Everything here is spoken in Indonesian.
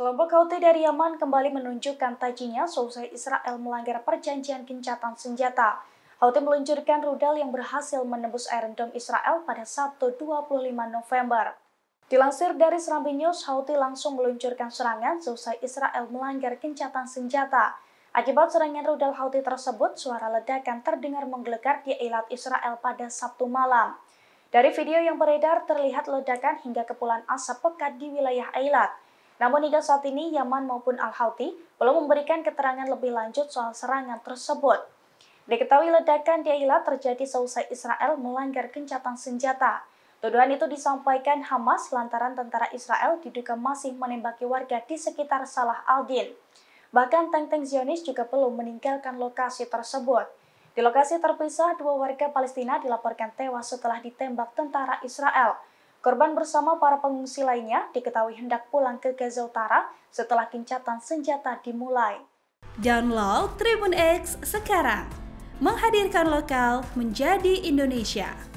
Kelompok Houthi dari Yaman kembali menunjukkan tajinya seusai Israel melanggar perjanjian gencatan senjata. Houthi meluncurkan rudal yang berhasil menembus Dome Israel pada Sabtu 25 November. Dilansir dari Serambi News, Houthi langsung meluncurkan serangan seusai Israel melanggar gencatan senjata. Akibat serangan rudal Houthi tersebut, suara ledakan terdengar menggelegar di Eilat Israel pada Sabtu malam. Dari video yang beredar, terlihat ledakan hingga kepulan asap pekat di wilayah Eilat. Namun hingga saat ini Yaman maupun Al-Houthi belum memberikan keterangan lebih lanjut soal serangan tersebut. Diketahui ledakan di Eilat terjadi seusai Israel melanggar gencatan senjata. Tuduhan itu disampaikan Hamas lantaran tentara Israel diduga masih menembaki warga di sekitar Salah al-Din. Bahkan tank-tank Zionis juga perlu meninggalkan lokasi tersebut. Di lokasi terpisah, dua warga Palestina dilaporkan tewas setelah ditembak tentara Israel. Korban bersama para pengungsi lainnya diketahui hendak pulang ke Gaza Utara setelah kincatan senjata dimulai. Download Tribun X sekarang, menghadirkan lokal menjadi Indonesia.